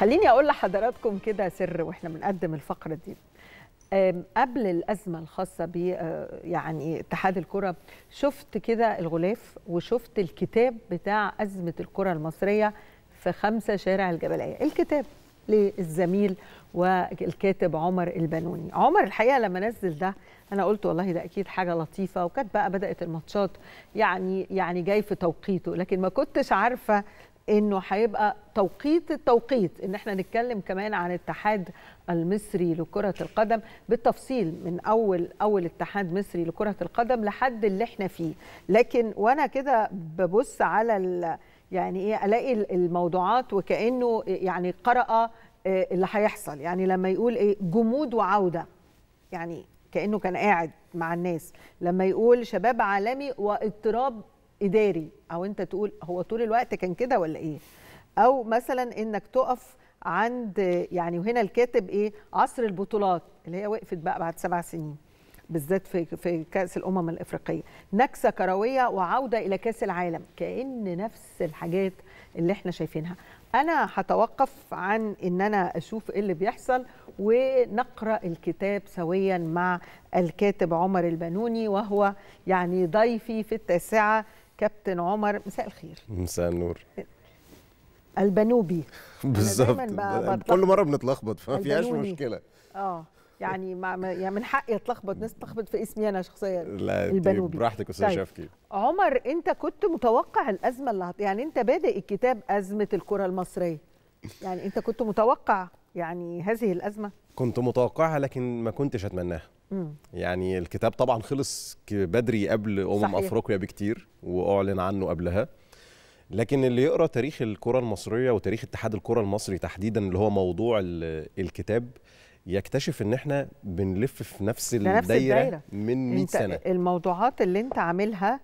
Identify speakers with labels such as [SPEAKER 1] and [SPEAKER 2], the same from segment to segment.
[SPEAKER 1] خليني اقول لحضراتكم كده سر واحنا بنقدم الفقره دي قبل الازمه الخاصه ب آه، يعني اتحاد الكره شفت كده الغلاف وشفت الكتاب بتاع ازمه الكره المصريه في خمسه شارع الجبليه الكتاب للزميل والكاتب عمر البنوني عمر الحقيقه لما نزل ده انا قلت والله ده اكيد حاجه لطيفه وكانت بقى بدات الماتشات يعني يعني جاي في توقيته لكن ما كنتش عارفه انه هيبقى توقيت التوقيت ان احنا نتكلم كمان عن الاتحاد المصري لكرة القدم بالتفصيل من اول اول اتحاد مصري لكرة القدم لحد اللي احنا فيه لكن وانا كده ببص على يعني ايه الاقي الموضوعات وكانه يعني قرأ آه، اللي هيحصل يعني لما يقول ايه جمود وعودة يعني كانه كان قاعد مع الناس لما يقول شباب عالمي واضطراب اداري او انت تقول هو طول الوقت كان كده ولا ايه او مثلا انك تقف عند يعني وهنا الكاتب ايه عصر البطولات اللي هي وقفت بقى بعد سبع سنين بالذات في في كاس الامم الافريقيه نكسه كرويه وعوده الى كاس العالم كان نفس الحاجات اللي احنا شايفينها انا هتوقف عن ان انا اشوف ايه اللي بيحصل ونقرا الكتاب سويا مع الكاتب عمر البنوني وهو يعني ضيفي في التاسعه كابتن عمر مساء الخير
[SPEAKER 2] مساء النور البنوبي بالظبط كل مره بنتلخبط فما فيهاش مشكله
[SPEAKER 1] اه يعني ما يعني من حقي اتلخبط ناس تتلخبط في اسمي انا شخصيا لا طيب، البنوبي براحتك استاذ طيب. شفكي عمر انت كنت متوقع الازمه اللي هت... يعني انت بادئ الكتاب ازمه الكره المصريه يعني انت كنت متوقع يعني هذه الازمه
[SPEAKER 2] كنت متوقعها لكن ما كنتش اتمناها يعني الكتاب طبعا خلص بدري قبل امم صحيح. افريقيا بكتير واعلن عنه قبلها لكن اللي يقرا تاريخ الكره المصريه وتاريخ اتحاد الكره المصري تحديدا اللي هو موضوع الكتاب يكتشف ان احنا بنلف في نفس الدايره, نفس الدايرة. من 100 سنه
[SPEAKER 1] الموضوعات اللي انت عاملها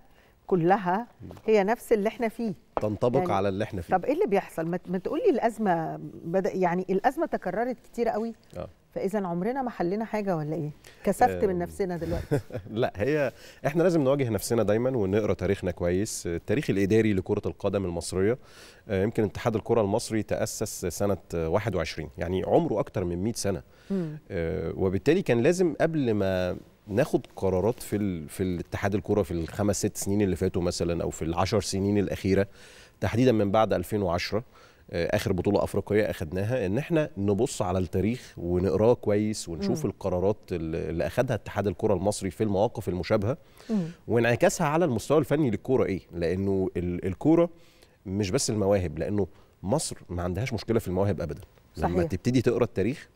[SPEAKER 1] كلها هي نفس اللي احنا فيه
[SPEAKER 2] تنطبق يعني على اللي احنا فيه طب ايه
[SPEAKER 1] اللي بيحصل ما تقولي الازمه بدا يعني الازمه تكررت كتير قوي آه. فاذا عمرنا ما حلينا حاجه ولا ايه كسفت من آه. نفسنا دلوقتي
[SPEAKER 2] لا هي احنا لازم نواجه نفسنا دايما ونقرا تاريخنا كويس التاريخ الاداري لكره القدم المصريه آه، يمكن اتحاد الكره المصري تاسس سنه 21 يعني عمره اكتر من 100 سنه آه، وبالتالي كان لازم قبل ما ناخد قرارات في ال... في الاتحاد الكره في الخمس ست سنين اللي فاتوا مثلا او في العشر سنين الاخيره تحديدا من بعد 2010 آه، اخر بطوله افريقيه اخذناها ان احنا نبص على التاريخ ونقراه كويس ونشوف مم. القرارات اللي اخذها اتحاد الكره المصري في المواقف المشابهه وانعكاسها على المستوى الفني للكوره ايه لانه الكوره مش بس المواهب لانه مصر ما عندهاش مشكله في المواهب ابدا صحيح. لما تبتدي تقرا التاريخ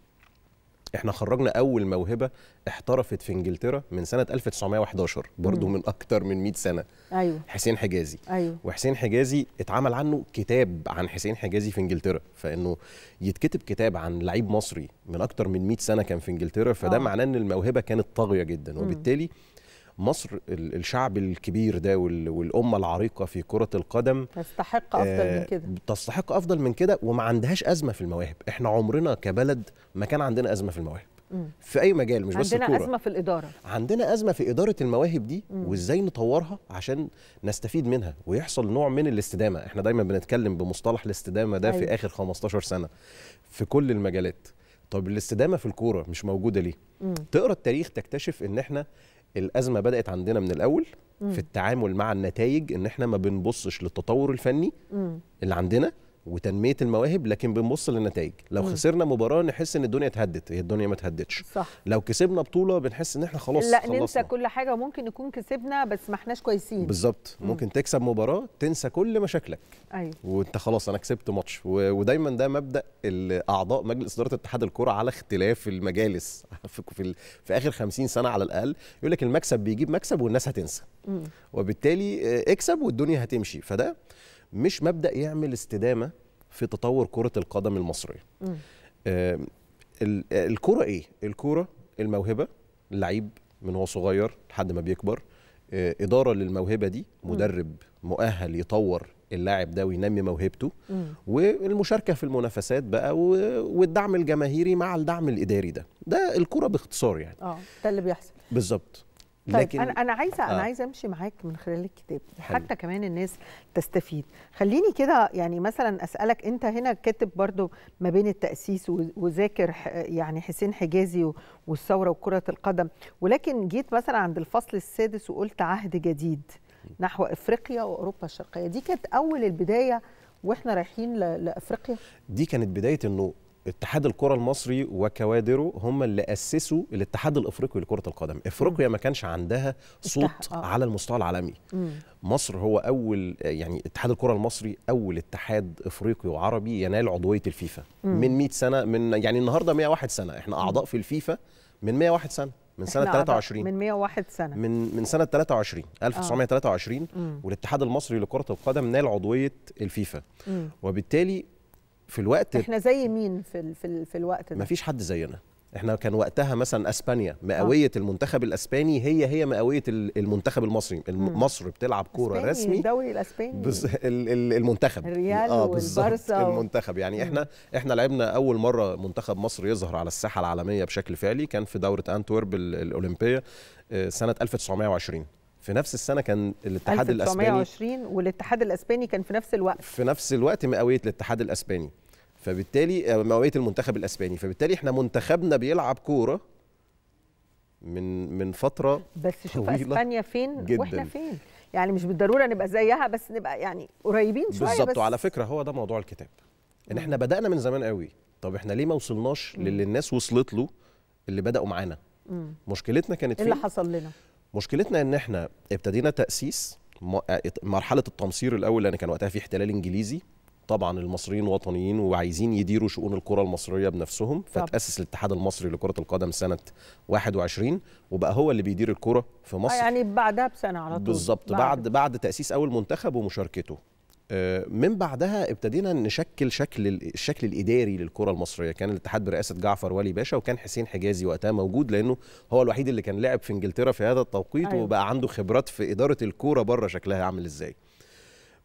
[SPEAKER 2] احنا خرجنا اول موهبه احترفت في انجلترا من سنه 1911 برضو من اكتر من 100 سنه ايوه حسين حجازي ايوه وحسين حجازي اتعمل عنه كتاب عن حسين حجازي في انجلترا فانه يتكتب كتاب عن لعيب مصري من اكتر من 100 سنه كان في انجلترا فده آه. معناه ان الموهبه كانت طاغيه جدا وبالتالي مصر الشعب الكبير ده والامه العريقه في كره القدم
[SPEAKER 1] تستحق افضل من آه، كده
[SPEAKER 2] تستحق افضل من كده وما عندهاش ازمه في المواهب احنا عمرنا كبلد ما كان عندنا ازمه في المواهب في اي مجال مش بس الكوره عندنا ازمه في الاداره عندنا ازمه في اداره المواهب دي وازاي نطورها عشان نستفيد منها ويحصل نوع من الاستدامه احنا دايما بنتكلم بمصطلح الاستدامه ده في أيوه. اخر 15 سنه في كل المجالات طب الاستدامه في الكوره مش موجوده ليه تقرا التاريخ تكتشف ان احنا الازمه بدات عندنا من الاول في التعامل مع النتائج ان احنا ما بنبصش للتطور الفني اللي عندنا وتنميه المواهب لكن بنبص للنتائج لو مم. خسرنا مباراه نحس ان الدنيا اتهدت هي الدنيا ما اتهدتش صح لو كسبنا بطوله بنحس ان احنا خلاص لا خلصنا. ننسى
[SPEAKER 1] كل حاجه وممكن نكون كسبنا بس ما احناش كويسين
[SPEAKER 2] بالظبط ممكن تكسب مباراه تنسى كل مشاكلك ايوه وانت خلاص انا كسبت ماتش و... ودايما ده مبدا اعضاء مجلس اداره اتحاد الكره على اختلاف المجالس في في, في اخر 50 سنه على الاقل يقول لك المكسب بيجيب مكسب والناس هتنسى مم. وبالتالي آه، اكسب والدنيا هتمشي فده مش مبدا يعمل استدامه في تطور كره القدم المصريه آه الكره ايه الكره الموهبه اللعيب من هو صغير لحد ما بيكبر آه اداره للموهبه دي مدرب مؤهل يطور اللاعب ده وينمي موهبته والمشاركه في المنافسات بقى والدعم الجماهيري مع الدعم الاداري ده ده الكره باختصار يعني
[SPEAKER 1] اه ده اللي بيحصل
[SPEAKER 2] بالظبط طيب، لكن طيب انا انا عايزه آه. انا عايزه
[SPEAKER 1] امشي معاك من خلال الكتاب حلو. حتى كمان الناس تستفيد خليني كده يعني مثلا اسالك انت هنا كاتب برضو ما بين التاسيس وذاكر يعني حسين حجازي والثوره وكره القدم ولكن جيت مثلا عند الفصل السادس وقلت عهد جديد نحو افريقيا واوروبا الشرقيه دي كانت اول البدايه واحنا رايحين لافريقيا
[SPEAKER 2] دي كانت بدايه انه اتحاد الكره المصري وكوادره هم اللي اسسوا الاتحاد الافريقي لكره القدم افريقيا ما كانش عندها صوت آه. على المستوى العالمي مصر هو اول يعني اتحاد الكره المصري اول اتحاد افريقي وعربي ينال عضويه الفيفا من 100 سنه من يعني النهارده 101 سنه احنا اعضاء في الفيفا من 101 سنه من سنه 23 من
[SPEAKER 1] 101 سنه
[SPEAKER 2] من من سنه 23 1923 آه. والاتحاد المصري لكره القدم نال عضويه الفيفا مم. وبالتالي في الوقت احنا
[SPEAKER 1] زي مين في في, في الوقت ده مفيش
[SPEAKER 2] حد زينا احنا كان وقتها مثلا اسبانيا آه. مئويه آه. المنتخب الاسباني هي هي مئويه المنتخب المصري مصر بتلعب كوره رسمي الدوري
[SPEAKER 1] الاسباني بز...
[SPEAKER 2] المنتخب الريال آه والبارسا المنتخب يعني احنا مم. احنا لعبنا اول مره منتخب مصر يظهر على الساحه العالميه بشكل فعلي كان في دوره انتورب الاولمبيه آه، سنه 1920 في نفس السنه كان الاتحاد 1920 الاسباني
[SPEAKER 1] 1920 والاتحاد الاسباني كان في نفس الوقت
[SPEAKER 2] في نفس الوقت مئويه الاتحاد الاسباني فبالتالي آه، مئويه المنتخب الاسباني فبالتالي احنا منتخبنا بيلعب كوره من من فتره بس شوف اسبانيا
[SPEAKER 1] فين جداً. واحنا فين يعني مش بالضروره نبقى زيها بس نبقى يعني قريبين شويه بالظبط وعلى
[SPEAKER 2] فكره هو ده موضوع الكتاب ان احنا بدانا من زمان قوي طب احنا ليه ما وصلناش للي الناس وصلت له اللي بداوا معانا مشكلتنا كانت إيه فين اللي حصل لنا مشكلتنا ان احنا ابتدينا تاسيس مرحله التمصير الاول لان كان وقتها في احتلال انجليزي طبعا المصريين وطنيين وعايزين يديروا شؤون الكره المصريه بنفسهم فتاسس الاتحاد المصري لكره القدم سنه 21 وبقى هو اللي بيدير الكره في مصر آه، يعني
[SPEAKER 1] بعدها بسنه على طول بالظبط بعد
[SPEAKER 2] بعد تاسيس اول منتخب ومشاركته آه، من بعدها ابتدينا نشكل شكل الشكل الاداري للكره المصريه كان الاتحاد برئاسه جعفر ولي باشا وكان حسين حجازي وقتها موجود لانه هو الوحيد اللي كان لعب في انجلترا في هذا التوقيت أيوة. وبقى عنده خبرات في اداره الكوره بره شكلها عامل ازاي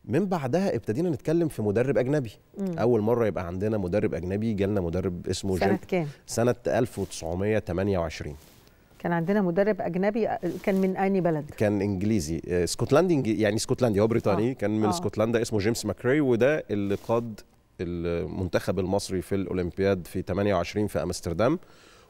[SPEAKER 2] من بعدها ابتدينا نتكلم في مدرب اجنبي مم. اول مره يبقى عندنا مدرب اجنبي جالنا مدرب اسمه سنه كام سنه 1928
[SPEAKER 1] كان عندنا مدرب اجنبي كان من اني بلد
[SPEAKER 2] كان انجليزي آه، اسكتلندي يعني اسكتلندي هو بريطاني آه. كان من آه. اسكتلندا اسمه جيمس ماكري وده اللي قاد المنتخب المصري في الاولمبياد في 28 في امستردام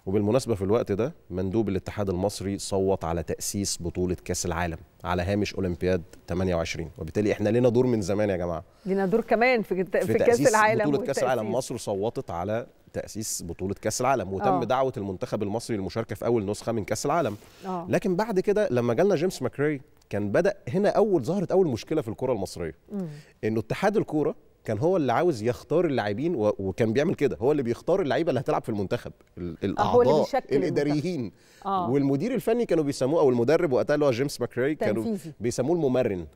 [SPEAKER 2] وبالمناسبه في الوقت ده مندوب الاتحاد المصري صوت على تاسيس بطوله كاس العالم على هامش اولمبياد 28 وبالتالي احنا لينا دور من زمان يا جماعه
[SPEAKER 1] لينا دور كمان في في, في كاس العالم بطوله كاس العالم مصر
[SPEAKER 2] صوتت على تاسيس بطوله كاس العالم وتم أوه. دعوه المنتخب المصري للمشاركه في اول نسخه من كاس العالم أوه. لكن بعد كده لما جالنا جيمس ماكري كان بدا هنا اول ظهرت اول مشكله في الكره المصريه مم. انه اتحاد الكوره كان هو اللي عاوز يختار اللاعبين وكان بيعمل كده هو اللي بيختار اللعيبه اللي هتلعب في المنتخب آه، الاعضاء الاداريين آه. والمدير الفني كانوا بيسموه او المدرب وقتها اللي هو جيمس ماكراي كانوا بيسموه الممرن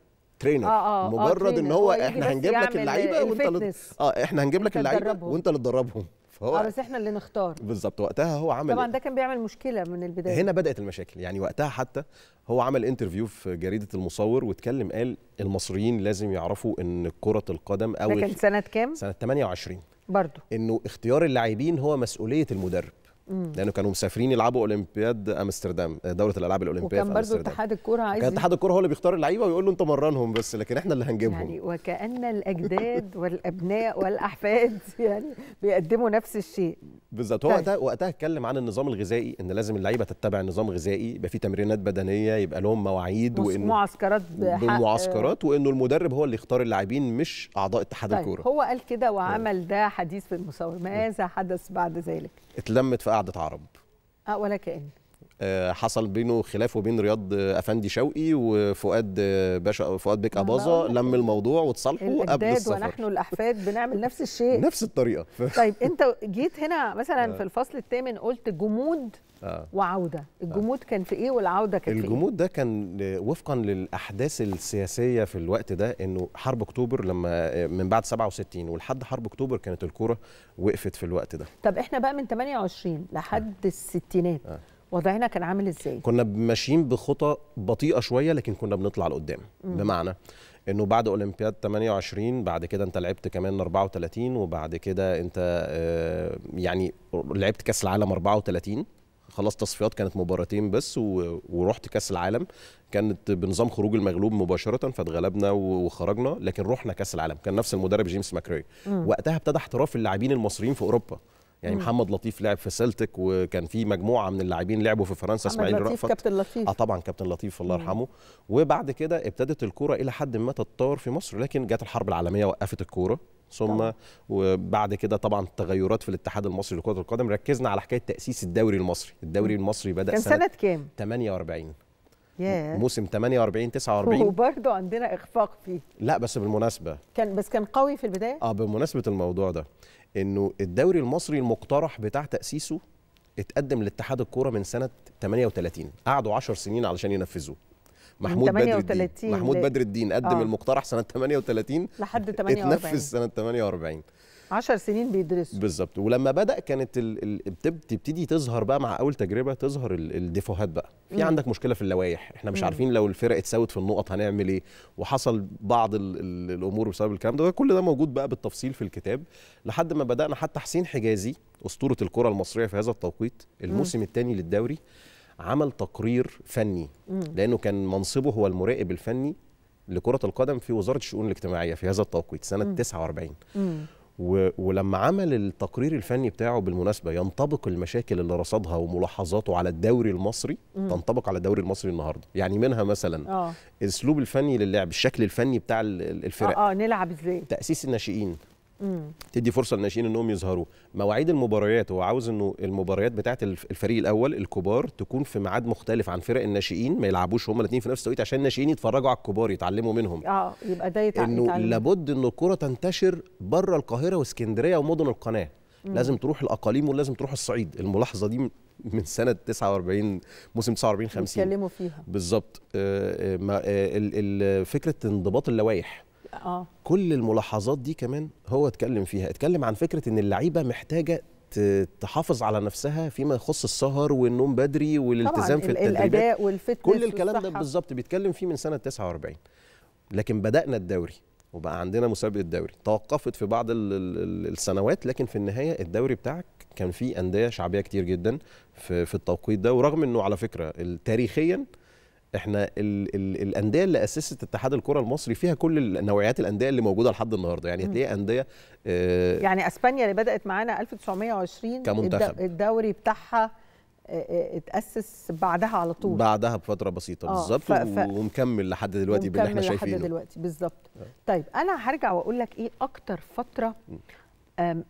[SPEAKER 2] ترينر آه،, آه آه مجرد آه ان هو احنا هنجيب لك اللعيبه وانت اه احنا هنجيب لك اللعيبه وانت اللي تدربهم فهو آه، بس
[SPEAKER 1] احنا اللي نختار
[SPEAKER 2] بالظبط وقتها هو عمل طبعا
[SPEAKER 1] ده كان بيعمل مشكله من البدايه هنا
[SPEAKER 2] بدات المشاكل يعني وقتها حتى هو عمل انترفيو في جريده المصور واتكلم قال المصريين لازم يعرفوا ان كره القدم او ده كان سنه كام سنه 28 برضه انه اختيار اللاعبين هو مسؤوليه المدرب لانه كانوا مسافرين يلعبوا اولمبياد امستردام دوره الالعاب الاولمبيه وكان برضه اتحاد
[SPEAKER 1] الكوره عايز كان اتحاد
[SPEAKER 2] الكوره هو اللي بيختار اللعيبه ويقول له انت مرنهم بس لكن احنا اللي هنجيبهم يعني
[SPEAKER 1] وكان الاجداد والابناء والاحفاد يعني بيقدموا نفس الشيء
[SPEAKER 2] بالظبط هو طيب. وقتها وقتها اتكلم عن النظام الغذائي ان لازم اللعيبه تتبع نظام غذائي يبقى في تمرينات بدنيه يبقى لهم مواعيد وان
[SPEAKER 1] معسكرات بالمعسكرات
[SPEAKER 2] وانه المدرب هو اللي يختار اللاعبين مش اعضاء اتحاد طيب الكوره هو
[SPEAKER 1] قال كده طيب. وعمل ده حديث في المصور ماذا طيب. حدث بعد ذلك
[SPEAKER 2] اتلمت في قعده عرب
[SPEAKER 1] اه ولا كان
[SPEAKER 2] آه، حصل بينه خلاف وبين رياض آه، افندي شوقي وفؤاد آه، باشا فؤاد بيك اباظه لم الموضوع واتصالحوا قبل السفر ونحن
[SPEAKER 1] الاحفاد بنعمل نفس الشيء نفس
[SPEAKER 2] الطريقه طيب
[SPEAKER 1] انت جيت هنا مثلا في الفصل الثامن قلت جمود آه. وعوده الجمود آه. كان في ايه والعوده كانت في
[SPEAKER 2] إيه؟ ده كان وفقا للاحداث السياسيه في الوقت ده انه حرب اكتوبر لما من بعد 67 ولحد حرب اكتوبر كانت الكوره وقفت في الوقت ده
[SPEAKER 1] طب احنا بقى من 28 لحد آه. الستينات آه. وضعنا كان عامل ازاي؟
[SPEAKER 2] كنا ماشيين بخطى بطيئه شويه لكن كنا بنطلع لقدام بمعنى انه بعد اولمبياد 28 بعد كده انت لعبت كمان 34 وبعد كده انت آه، يعني لعبت كاس العالم 34 خلاص تصفيات كانت مباراتين بس ورحت كاس العالم كانت بنظام خروج المغلوب مباشره فاتغلبنا وخرجنا لكن رحنا كاس العالم كان نفس المدرب جيمس ماكري وقتها ابتدى احتراف اللاعبين المصريين في اوروبا يعني مم. محمد لطيف لعب في سلتك وكان في مجموعه من اللاعبين لعبوا في فرنسا اسماعيل رأفت كابتن لطيف اه طبعا كابتن لطيف الله يرحمه وبعد كده ابتدت الكوره الى حد ما تتطور في مصر لكن جت الحرب العالميه وقفت الكوره ثم طبعا. وبعد كده طبعا تغيرات في الاتحاد المصري لكره القدم ركزنا على حكايه تاسيس الدوري المصري الدوري المصري بدا كان سنه, سنة كام 48 yeah. موسم 48 49
[SPEAKER 1] وبرضه عندنا اخفاق
[SPEAKER 2] فيه لا بس بالمناسبه
[SPEAKER 1] كان بس كان قوي في البدايه
[SPEAKER 2] اه بمناسبه الموضوع ده انه الدوري المصري المقترح بتاع تاسيسه اتقدم لاتحاد الكوره من سنه 38 قعدوا 10 سنين علشان ينفذوه محمود بدر الدين محمود بدر الدين قدم آه. المقترح سنه 38
[SPEAKER 1] لحد 48 اتنفذ سنه
[SPEAKER 2] 48 10 سنين بيدرسوا بالظبط ولما بدا كانت ال... ال... بتبتدي تظهر بقى مع اول تجربه تظهر ال... الديفوهات بقى في عندك مشكله في اللوائح احنا مش مم. عارفين لو الفرق اتساوت في النقط هنعمل ايه وحصل بعض ال... ال... الامور بسبب الكلام ده كل ده موجود بقى بالتفصيل في الكتاب لحد ما بدانا حتى حسين حجازي اسطوره الكره المصريه في هذا التوقيت الموسم الثاني للدوري عمل تقرير فني مم. لانه كان منصبه هو المراقب الفني لكره القدم في وزاره الشؤون الاجتماعيه في هذا التوقيت سنه مم. 49 مم. ولما عمل التقرير الفني بتاعه بالمناسبه ينطبق المشاكل اللي رصدها وملاحظاته على الدوري المصري م. تنطبق على الدوري المصري النهارده يعني منها مثلا آه. اسلوب الاسلوب الفني للعب الشكل الفني بتاع الفرق آه،, آه
[SPEAKER 1] نلعب ازاي
[SPEAKER 2] تاسيس الناشئين تدي فرصه للناشئين انهم يظهروا مواعيد المباريات هو عاوز انه المباريات بتاعه الفريق الاول الكبار تكون في ميعاد مختلف عن فرق الناشئين ما يلعبوش هما الاثنين في نفس التوقيت عشان الناشئين يتفرجوا على الكبار يتعلموا منهم اه
[SPEAKER 1] يبقى ده يتعلم انه لابد
[SPEAKER 2] ان الكره تنتشر بره القاهره واسكندريه ومدن القناه مم. لازم تروح الاقاليم ولازم تروح الصعيد الملاحظه دي من سنه 49 موسم 49 50 اتكلموا فيها بالظبط آه، آه، آه، فكره انضباط اللوائح آه. كل الملاحظات دي كمان هو اتكلم فيها اتكلم عن فكره ان اللعيبه محتاجه تحافظ على نفسها فيما يخص السهر والنوم بدري والالتزام في التدريبات الاداء
[SPEAKER 1] والفتنس كل الكلام ده بالظبط
[SPEAKER 2] بيتكلم فيه من سنه 49 لكن بدانا الدوري وبقى عندنا مسابقه الدوري توقفت في بعض السنوات لكن في النهايه الدوري بتاعك كان فيه انديه شعبيه كتير جدا في, في التوقيت ده ورغم انه على فكره تاريخيا احنا الـ الـ الانديه اللي اسست اتحاد الكره المصري فيها كل نوعيات الانديه اللي موجوده لحد النهارده يعني هتلاقي انديه آه
[SPEAKER 1] يعني اسبانيا اللي بدات معانا 1920 كمنتخب الدوري بتاعها آه، آه، اتأسس بعدها على طول
[SPEAKER 2] بعدها بفترة بسيطة آه بالظبط ف... ومكمل لحد دلوقتي باللي احنا شايفينه لحد دلوقتي بالظبط آه.
[SPEAKER 1] طيب أنا هرجع وأقول لك إيه أكتر فترة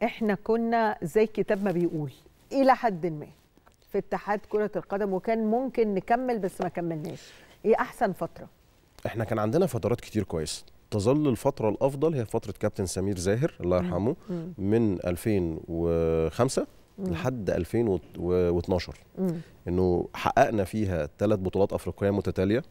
[SPEAKER 1] احنا كنا زي الكتاب ما بيقول إلى حد ما في اتحاد كره القدم وكان ممكن نكمل بس ما كملناش ايه احسن فتره
[SPEAKER 2] احنا كان عندنا فترات كتير كويسه تظل الفترة الأفضل هي فترة كابتن سمير زاهر الله يرحمه من 2005 مم. لحد 2012 مم. انه حققنا فيها ثلاث بطولات افريقيه متتاليه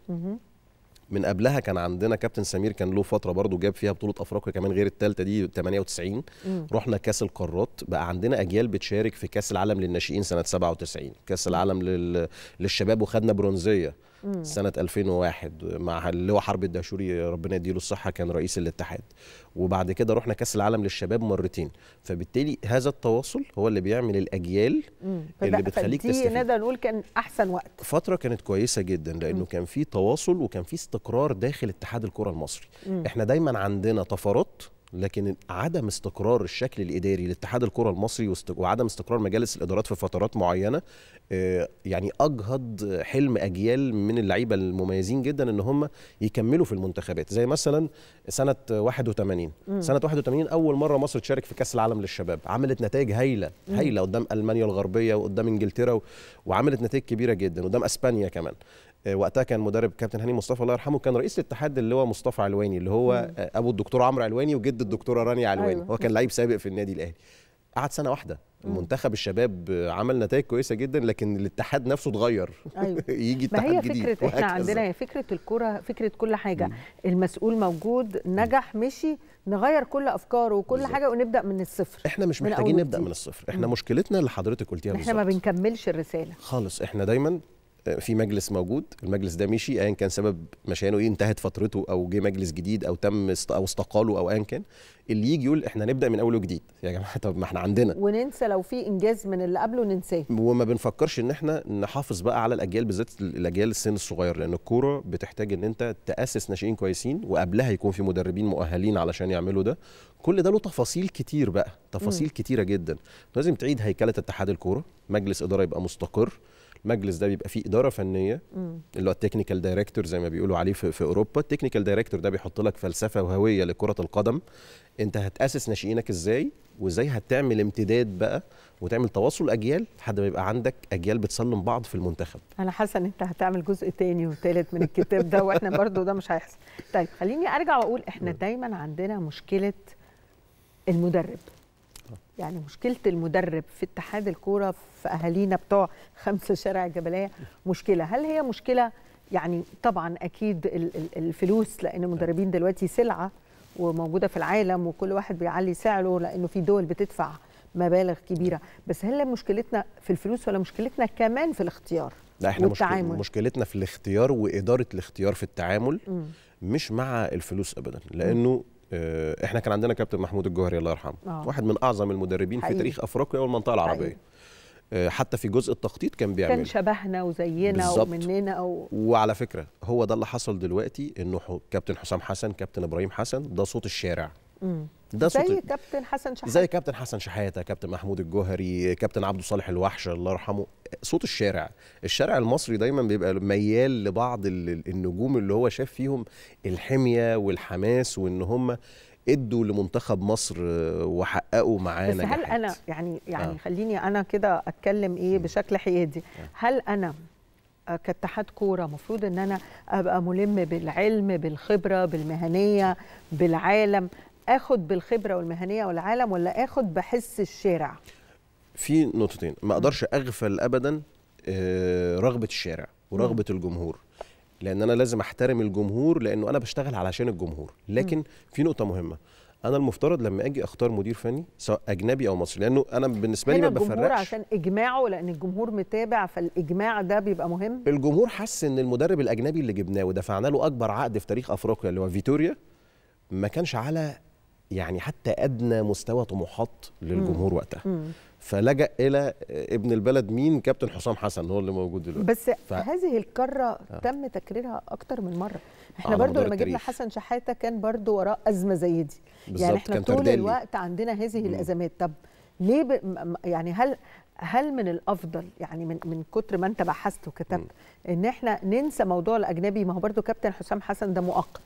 [SPEAKER 2] من قبلها كان عندنا كابتن سمير كان له فتره برضه جاب فيها بطوله افريقيا كمان غير الثالثه دي 98 مم. رحنا كاس القارات بقى عندنا اجيال بتشارك في كاس العالم للناشئين سنه 97 كاس العالم لل... للشباب وخدنا برونزيه مم. سنه 2001 مع اللواء حرب الدهشوري ربنا يديله الصحه كان رئيس الاتحاد وبعد كده رحنا كاس العالم للشباب مرتين فبالتالي هذا التواصل هو اللي بيعمل الاجيال
[SPEAKER 1] مم. اللي بتخليك تستفيد نقدر نقول كان احسن وقت
[SPEAKER 2] فتره كانت كويسه جدا لانه مم. كان في تواصل وكان في استقرار داخل اتحاد الكره المصري مم. احنا دايما عندنا طفرات لكن عدم استقرار الشكل الاداري لاتحاد الكره المصري وعدم استقرار مجالس الادارات في فترات معينه آه، يعني اجهض حلم اجيال من اللعيبه المميزين جدا ان هم يكملوا في المنتخبات زي مثلا سنه 81 مم. سنه 81 اول مره مصر تشارك في كاس العالم للشباب عملت نتائج هايله هايله قدام المانيا الغربيه وقدام انجلترا وعملت نتائج كبيره جدا قدام اسبانيا كمان آه، وقتها كان مدرب كابتن هاني مصطفى الله يرحمه كان رئيس الاتحاد اللي هو مصطفى علواني اللي هو مم. آه، ابو الدكتور عمرو علواني وجد الدكتوره رانيا علواني أيوة. هو كان لعيب سابق في النادي الاهلي قعد سنه واحده منتخب الشباب عمل نتائج كويسه جدا لكن الاتحاد نفسه اتغير أيوة. يجي اتحاد هي جديد فكره احنا عندنا هي
[SPEAKER 1] فكره الكره فكره كل حاجه مم. المسؤول موجود نجح مشي نغير كل افكاره وكل بالزبط. حاجه ونبدا من الصفر احنا مش محتاجين نبدا
[SPEAKER 2] من الصفر احنا مم. مشكلتنا اللي حضرتك قلتيها بالظبط
[SPEAKER 1] احنا ما بنكملش الرساله
[SPEAKER 2] خالص احنا دايما في مجلس موجود المجلس ده مشي ايا كان سبب مشانه ايه انتهت فترته او جه مجلس جديد او تم است... او استقاله او ايا كان اللي يجي يقول احنا نبدا من اول وجديد يا جماعه طب ما احنا عندنا
[SPEAKER 1] وننسى لو في انجاز من اللي قبله ننساه
[SPEAKER 2] وما بنفكرش ان احنا نحافظ بقى على الاجيال بالذات الاجيال السن الصغير لان الكوره بتحتاج ان انت تاسس ناشئين كويسين وقبلها يكون في مدربين مؤهلين علشان يعملوا ده كل ده له تفاصيل كتير بقى تفاصيل م. كتيره جدا لازم تعيد هيكله اتحاد الكوره مجلس اداره يبقى مستقر المجلس ده بيبقى فيه اداره فنيه اللي هو التكنيكال دايركتور زي ما بيقولوا عليه في, في اوروبا التكنيكال دايركتور ده بيحط لك فلسفه وهويه لكره القدم انت هتاسس ناشئينك ازاي وازاي هتعمل امتداد بقى وتعمل تواصل اجيال لحد ما يبقى عندك اجيال بتسلم بعض في المنتخب
[SPEAKER 1] انا حاسه ان انت هتعمل جزء تاني وثالث من الكتاب ده واحنا برضو ده مش هيحصل طيب خليني ارجع واقول احنا دايما عندنا مشكله المدرب يعني مشكله المدرب في اتحاد الكوره في اهالينا بتوع خمسه شارع الجبليه مشكله هل هي مشكله يعني طبعا اكيد الفلوس لان المدربين دلوقتي سلعه وموجوده في العالم وكل واحد بيعلي سعره لانه في دول بتدفع مبالغ كبيره بس هل مشكلتنا في الفلوس ولا مشكلتنا كمان في الاختيار لا احنا والتعامل.
[SPEAKER 2] مشكلتنا في الاختيار واداره الاختيار في التعامل م. مش مع الفلوس ابدا لانه آه، احنا كان عندنا كابتن محمود الجوهري الله يرحمه آه. واحد من اعظم المدربين حقيقي. في تاريخ افريقيا والمنطقه العربيه حقيقي. آه، حتى في جزء التخطيط كان بيعمل كان
[SPEAKER 1] شبهنا وزينا بالزبط. ومننا أو...
[SPEAKER 2] وعلى فكره هو ده اللي حصل دلوقتي انه كابتن حسام حسن كابتن ابراهيم حسن ده صوت الشارع
[SPEAKER 1] مم. ده زي كابتن حسن شحاته زي
[SPEAKER 2] كابتن حسن شحاته كابتن محمود الجوهري كابتن عبد الصالح الوحش الله يرحمه صوت الشارع الشارع المصري دايما بيبقى ميال لبعض النجوم اللي هو شاف فيهم الحميه والحماس وان هم ادوا لمنتخب مصر آه، وحققوا معاه بس هل
[SPEAKER 1] انا يعني يعني آه. خليني انا كده اتكلم ايه بشكل حيادي آه. هل انا كاتحاد كوره المفروض ان انا ابقى ملم بالعلم بالخبره بالمهنيه بالعالم اخد بالخبره والمهنيه والعالم ولا اخد بحس الشارع
[SPEAKER 2] في نقطتين ما اقدرش اغفل ابدا آه، رغبه الشارع ورغبه الجمهور لان انا لازم احترم الجمهور لانه انا بشتغل علشان الجمهور لكن في نقطه مهمه انا المفترض لما اجي اختار مدير فني سواء اجنبي او مصري لانه انا بالنسبه لي ما بفرقش الجمهور عشان
[SPEAKER 1] اجماعه لان الجمهور متابع فالاجماع ده بيبقى مهم
[SPEAKER 2] الجمهور حس ان المدرب الاجنبي اللي جبناه ودفعنا له اكبر عقد في تاريخ افريقيا اللي هو فيتوريا ما كانش على يعني حتى ادنى مستوى طموحات للجمهور مم. وقتها مم. فلجأ الى ابن البلد مين كابتن حسام حسن هو اللي موجود دلوقتي بس ف... هذه
[SPEAKER 1] الكره آه. تم تكريرها اكتر من مره احنا آه، برضو لما جبنا حسن شحاته كان برضو وراء ازمه زي دي يعني احنا طول تردالي. الوقت عندنا هذه مم. الازمات طب ليه ب... يعني هل هل من الافضل يعني من من كتر ما انت بحثت وكتبت ان احنا ننسى موضوع الاجنبي ما هو برضو كابتن حسام حسن ده مؤقت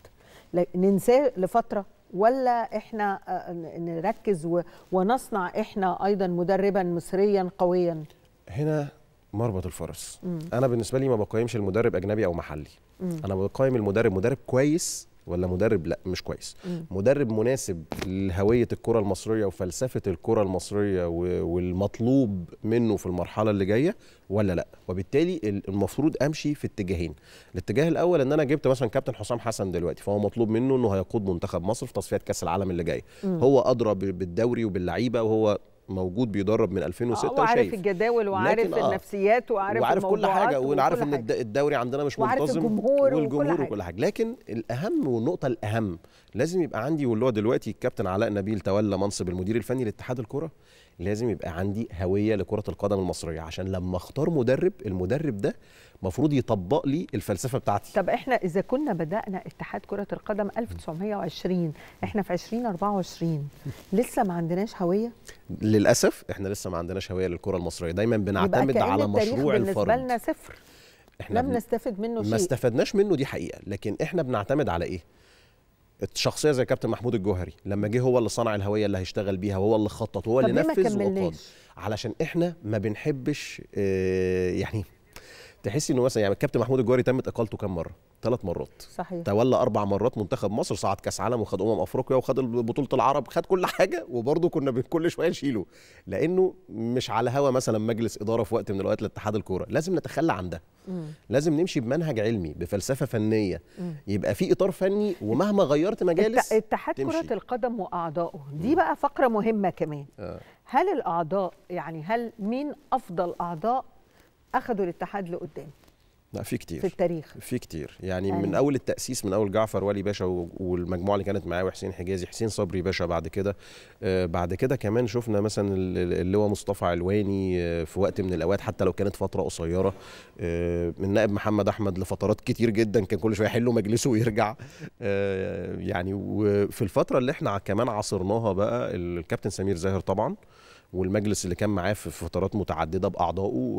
[SPEAKER 1] ننساه لفتره ولا احنا آه، نركز ونصنع احنا ايضا مدربا مصريا قويا
[SPEAKER 2] هنا مربط الفرس مم. انا بالنسبه لي ما بقيمش المدرب اجنبي او محلي مم. انا بقيم المدرب مدرب كويس ولا مدرب لا مش كويس مم. مدرب مناسب لهويه الكره المصريه وفلسفه الكره المصريه والمطلوب منه في المرحله اللي جايه ولا لا وبالتالي المفروض امشي في اتجاهين الاتجاه الاول ان انا جبت مثلا كابتن حسام حسن دلوقتي فهو مطلوب منه انه هيقود منتخب مصر في تصفيات كاس العالم اللي جايه هو ادرى بالدوري وباللعيبه وهو موجود بيدرب من 2006 آه، وشايف وعارف
[SPEAKER 1] الجداول وعارف آه النفسيات وعارف وعارف كل حاجه وعارف ان
[SPEAKER 2] الدوري عندنا مش منتظم الجمهور والجمهور وكل حاجة. وكل حاجه لكن الاهم والنقطه الاهم لازم يبقى عندي واللي هو دلوقتي الكابتن علاء نبيل تولى منصب المدير الفني لاتحاد الكره لازم يبقى عندي هويه لكره القدم المصريه عشان لما اختار مدرب المدرب ده المفروض يطبق لي الفلسفه بتاعتي طب
[SPEAKER 1] احنا اذا كنا بدانا اتحاد كره القدم 1920 احنا في 2024 لسه ما عندناش هويه
[SPEAKER 2] للاسف احنا لسه ما عندناش هويه للكره المصريه دايما بنعتمد على مشروع الفرد بالنسبه لنا صفر احنا لم بن...
[SPEAKER 1] نستفد منه شيء ما استفدناش
[SPEAKER 2] منه دي حقيقه لكن احنا بنعتمد على ايه الشخصيه زي كابتن محمود الجوهري لما جه هو اللي صنع الهويه اللي هيشتغل بيها وهو اللي خطط وهو اللي نفذ وقاد علشان احنا ما بنحبش آه، يعني تحسي انه مثلا يعني الكابتن محمود الجواري تمت اقالته كام مره؟ ثلاث مرات صحيح تولى اربع مرات منتخب مصر صعد كاس عالم وخد امم افريقيا وخد بطوله العرب خد كل حاجه وبرضه كنا كل شويه نشيله لانه مش على هوا مثلا مجلس اداره في وقت من الاوقات لاتحاد الكوره لازم نتخلى عن ده مم. لازم نمشي بمنهج علمي بفلسفه فنيه مم. يبقى في اطار فني ومهما غيرت مجالس اتحاد كره
[SPEAKER 1] القدم واعضائه دي بقى فقره مهمه كمان آه. هل الاعضاء يعني هل مين افضل اعضاء اخذوا الاتحاد لقدام
[SPEAKER 2] لا في كتير في التاريخ في كتير يعني يعني من اول التاسيس من اول جعفر ولي باشا والمجموعه اللي كانت معاه وحسين حجازي حسين صبري باشا بعد كده آه، بعد كده كمان شفنا مثلا اللواء مصطفى علواني آه، في وقت من الاوقات حتى لو كانت فتره قصيره آه، من النائب محمد احمد لفترات كتير جدا كان كل شويه يحل مجلسه ويرجع يعني وفي الفتره اللي احنا كمان عاصرناها بقى الكابتن سمير زاهر طبعا والمجلس اللي كان معاه في فترات متعدده باعضائه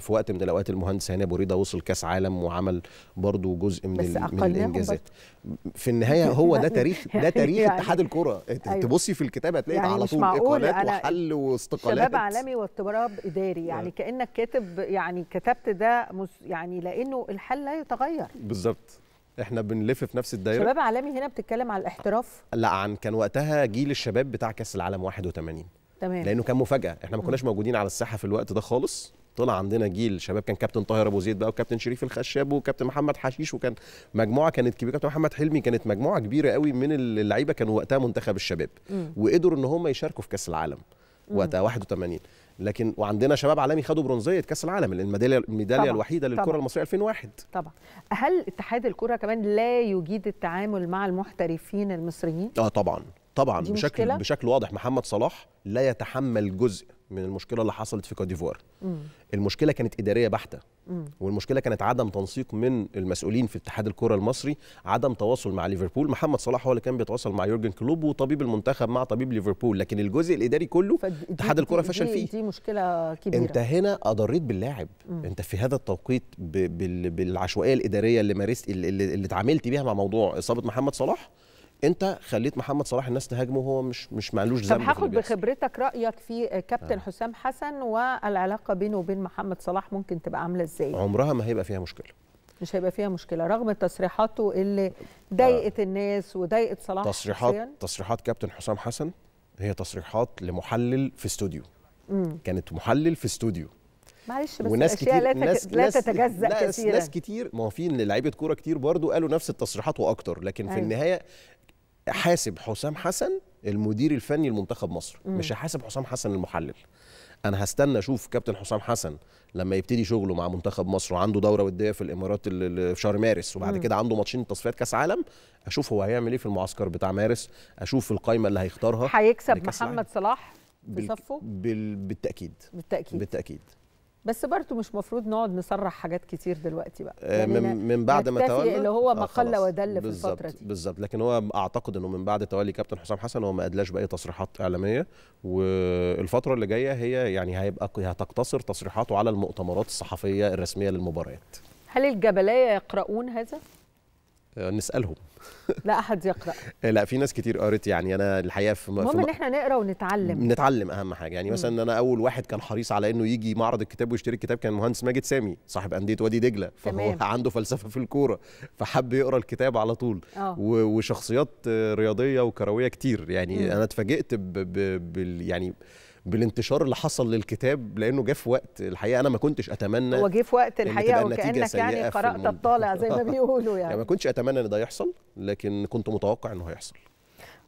[SPEAKER 2] في وقت من الاوقات المهندس هاني ابو ريده وصل كاس عالم وعمل برضه جزء من, من الانجازات في النهايه هو ده تاريخ ده يعني تاريخ يعني اتحاد الكره أيوة. تبصي في الكتاب هتلاقي يعني على طول اقالات وحل واستقالات شباب عالمي
[SPEAKER 1] واضطراب اداري يعني آه. كانك كاتب يعني كتبت ده يعني لانه الحل لا يتغير
[SPEAKER 2] بالظبط احنا بنلف في نفس الدايره شباب
[SPEAKER 1] عالمي هنا بتتكلم على الاحتراف
[SPEAKER 2] لا عن كان وقتها جيل الشباب بتاع كاس العالم 81 تمام لانه كان مفاجاه احنا ما كناش موجودين على الساحه في الوقت ده خالص طلع عندنا جيل شباب كان كابتن طاهر ابو زيد بقى وكابتن شريف الخشاب وكابتن محمد حشيش وكان مجموعه كانت كبيره كابتن محمد حلمي كانت مجموعه كبيره قوي من اللعيبه كانوا وقتها منتخب الشباب وقدروا ان هم يشاركوا في كاس العالم وقتها 81 لكن وعندنا شباب عالمي خدوا برونزيه كاس العالم الميداليه الميداليه الوحيده للكره طبعًا. المصريه 2001
[SPEAKER 1] طبعا هل اتحاد الكره كمان لا يجيد التعامل مع المحترفين المصريين
[SPEAKER 2] اه طبعا طبعا بشكل مشكلة؟ بشكل واضح محمد صلاح لا يتحمل جزء من المشكله اللي حصلت في كوت ديفوار المشكله كانت اداريه بحته مم. والمشكله كانت عدم تنسيق من المسؤولين في اتحاد الكره المصري عدم تواصل مع ليفربول محمد صلاح هو اللي كان بيتواصل مع يورجن كلوب وطبيب المنتخب مع طبيب ليفربول لكن الجزء الاداري كله اتحاد الكره فشل فيه
[SPEAKER 1] دي مشكله كبيره انت
[SPEAKER 2] هنا اضريت باللاعب مم. انت في هذا التوقيت بالعشوائيه الاداريه اللي مارست اللي اتعاملت بيها مع موضوع اصابه محمد صلاح انت خليت محمد صلاح الناس تهاجمه وهو مش مش معلوش ذنب طب هاخد
[SPEAKER 1] بخبرتك رايك في كابتن آه. حسام حسن والعلاقه بينه وبين محمد صلاح ممكن تبقى عامله ازاي
[SPEAKER 2] عمرها ما هيبقى فيها مشكله
[SPEAKER 1] مش هيبقى فيها مشكله رغم تصريحاته اللي ضايقت آه. الناس وضايقت صلاح تصريحات حسين.
[SPEAKER 2] تصريحات كابتن حسام حسن هي تصريحات لمحلل في استوديو كانت محلل في استوديو
[SPEAKER 1] معلش بس وناس كتير لا, ناس لا تتجزأ كتير كثيرا ناس
[SPEAKER 2] كتير ما هو في لعيبه كوره كتير برضو قالوا نفس التصريحات واكتر لكن أيوة. في النهايه حاسب حسام حسن المدير الفني لمنتخب مصر مم. مش هحاسب حسام حسن المحلل انا هستنى اشوف كابتن حسام حسن لما يبتدي شغله مع منتخب مصر وعنده دوره وديه في الامارات في شهر مارس وبعد مم. كده عنده ماتشين تصفيات كاس عالم اشوف هو هيعمل ايه في المعسكر بتاع مارس اشوف القايمه اللي هيختارها هيكسب محمد
[SPEAKER 1] صلاح بصفه
[SPEAKER 2] بال... بال... بالتاكيد بالتاكيد بالتاكيد
[SPEAKER 1] بس برضه مش مفروض نقعد نصرح حاجات كتير دلوقتي بقى آه، يعني من,
[SPEAKER 2] من بعد ما تولى اللي هو آه، ما قل ودل في الفتره دي بالظبط لكن هو اعتقد انه من بعد تولي كابتن حسام حسن هو ما ادلاش باي تصريحات اعلاميه والفتره اللي جايه هي يعني هيبقى هتقتصر تصريحاته على المؤتمرات الصحفيه الرسميه للمباريات
[SPEAKER 1] هل الجبليه يقرؤون هذا؟ آه، نسالهم لا احد يقرا
[SPEAKER 2] لا في ناس كتير قرت يعني انا الحقيقه في المهم ان احنا
[SPEAKER 1] نقرا ونتعلم
[SPEAKER 2] نتعلم اهم حاجه يعني مثلا انا اول واحد كان حريص على انه يجي معرض الكتاب ويشتري الكتاب كان المهندس ماجد سامي صاحب انديه وادي دجله فهو تمام. عنده فلسفه في الكوره فحب يقرا الكتاب على طول أوه. وشخصيات رياضيه وكرويه كتير يعني مم. انا اتفاجئت ب... ب... بال يعني بالانتشار اللي حصل للكتاب لانه جه في وقت الحقيقه انا ما كنتش اتمنى هو جه في وقت الحقيقه وكانك يعني قرات الطالع زي ما بيقولوا يعني. يعني ما كنتش اتمنى ان ده يحصل لكن كنت متوقع انه هيحصل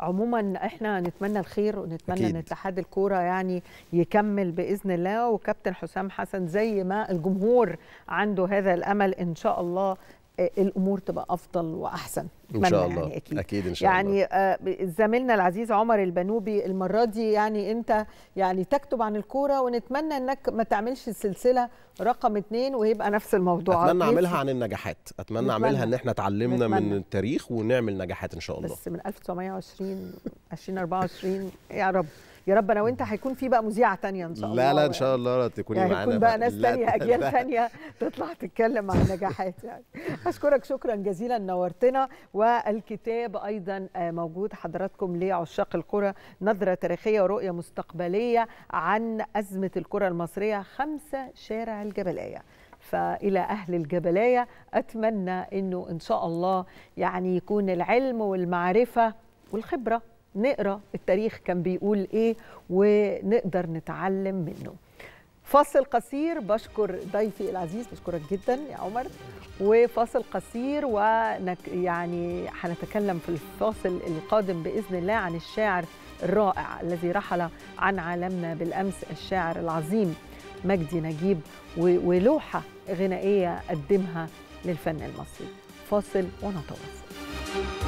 [SPEAKER 1] عموما احنا نتمنى الخير ونتمنى أكيد. ان اتحاد الكوره يعني يكمل باذن الله وكابتن حسام حسن زي ما الجمهور عنده هذا الامل ان شاء الله آه، الامور تبقى افضل واحسن ان شاء يعني الله يعني
[SPEAKER 2] اكيد اكيد ان شاء يعني
[SPEAKER 1] الله يعني زميلنا العزيز عمر البنوبي المره دي يعني انت يعني تكتب عن الكوره ونتمنى انك ما تعملش السلسله رقم اثنين ويبقى نفس الموضوع اتمنى اعملها عن
[SPEAKER 2] النجاحات اتمنى نتمنى. اعملها ان احنا اتعلمنا من التاريخ ونعمل نجاحات ان شاء الله بس
[SPEAKER 1] من 1920 2024 يا رب يا رب انا وانت هيكون في بقى مذيعه تانية ان شاء الله لا لا ان شاء
[SPEAKER 2] الله تكوني يعني معانا بقى ناس تانية اجيال تانية
[SPEAKER 1] تطلع تتكلم عن نجاحات يعني اشكرك شكرا جزيلا نورتنا والكتاب ايضا آه، موجود حضراتكم لعشاق الكره نظره تاريخيه ورؤيه مستقبليه عن ازمه الكره المصريه خمسه شارع الجبلايه فإلى أهل الجبلاية أتمنى أنه إن شاء الله يعني يكون العلم والمعرفة والخبرة نقرا التاريخ كان بيقول ايه ونقدر نتعلم منه فاصل قصير بشكر ضيفي العزيز بشكرك جدا يا عمر وفاصل قصير ونك يعني هنتكلم في الفاصل القادم باذن الله عن الشاعر الرائع الذي رحل عن عالمنا بالامس الشاعر العظيم مجدي نجيب ولوحه غنائيه قدمها للفن المصري فاصل ونتواصل